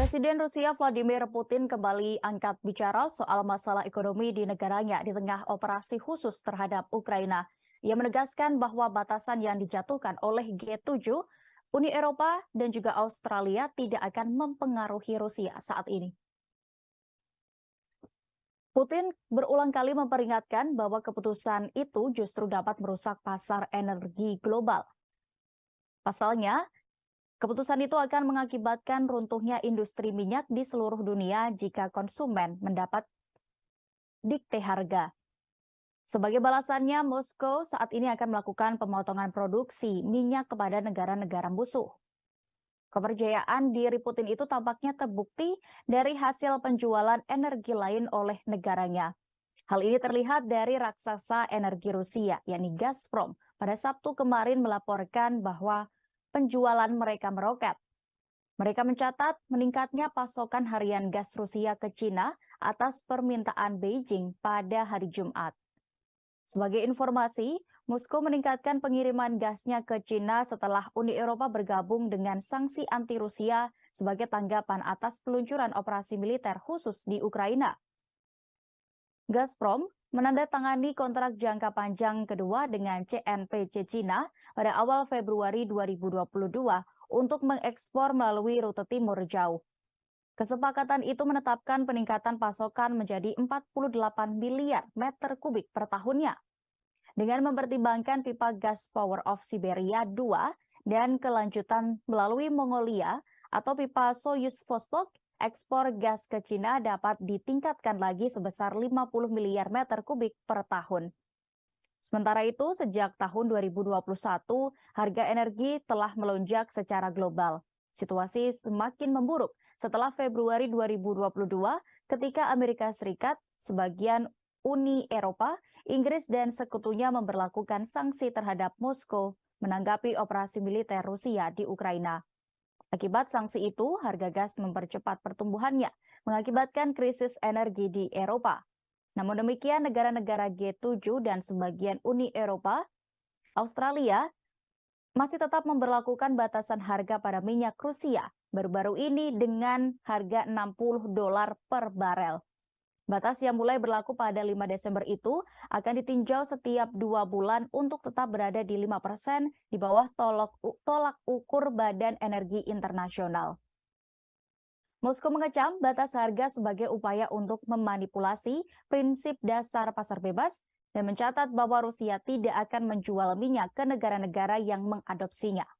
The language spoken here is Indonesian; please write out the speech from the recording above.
Presiden Rusia Vladimir Putin kembali angkat bicara soal masalah ekonomi di negaranya di tengah operasi khusus terhadap Ukraina. Ia menegaskan bahwa batasan yang dijatuhkan oleh G7, Uni Eropa, dan juga Australia tidak akan mempengaruhi Rusia saat ini. Putin berulang kali memperingatkan bahwa keputusan itu justru dapat merusak pasar energi global. Pasalnya, Keputusan itu akan mengakibatkan runtuhnya industri minyak di seluruh dunia jika konsumen mendapat dikte harga. Sebagai balasannya, Moskow saat ini akan melakukan pemotongan produksi minyak kepada negara-negara musuh. Kepercayaan di Putin itu tampaknya terbukti dari hasil penjualan energi lain oleh negaranya. Hal ini terlihat dari raksasa energi Rusia, yakni Gazprom, pada Sabtu kemarin melaporkan bahwa penjualan mereka meroket. Mereka mencatat meningkatnya pasokan harian gas Rusia ke Cina atas permintaan Beijing pada hari Jumat. Sebagai informasi, Moskow meningkatkan pengiriman gasnya ke Cina setelah Uni Eropa bergabung dengan sanksi anti Rusia sebagai tanggapan atas peluncuran operasi militer khusus di Ukraina. Gazprom menandatangani kontrak jangka panjang kedua dengan CNPC Cina pada awal Februari 2022 untuk mengekspor melalui rute timur jauh. Kesepakatan itu menetapkan peningkatan pasokan menjadi 48 miliar meter kubik per tahunnya. Dengan mempertimbangkan pipa gas Power of Siberia 2 dan kelanjutan melalui Mongolia atau pipa Soyuz Vostok ekspor gas ke Cina dapat ditingkatkan lagi sebesar 50 miliar meter kubik per tahun. Sementara itu, sejak tahun 2021, harga energi telah melonjak secara global. Situasi semakin memburuk setelah Februari 2022 ketika Amerika Serikat, sebagian Uni Eropa, Inggris dan sekutunya memperlakukan sanksi terhadap Moskow menanggapi operasi militer Rusia di Ukraina. Akibat sanksi itu, harga gas mempercepat pertumbuhannya, mengakibatkan krisis energi di Eropa. Namun demikian, negara-negara G7 dan sebagian Uni Eropa, Australia, masih tetap memperlakukan batasan harga pada minyak Rusia baru-baru ini dengan harga 60 dolar per barel. Batas yang mulai berlaku pada 5 Desember itu akan ditinjau setiap dua bulan untuk tetap berada di 5% persen di bawah tolok, tolak ukur Badan Energi Internasional. Moskow mengecam batas harga sebagai upaya untuk memanipulasi prinsip dasar pasar bebas dan mencatat bahwa Rusia tidak akan menjual minyak ke negara-negara yang mengadopsinya.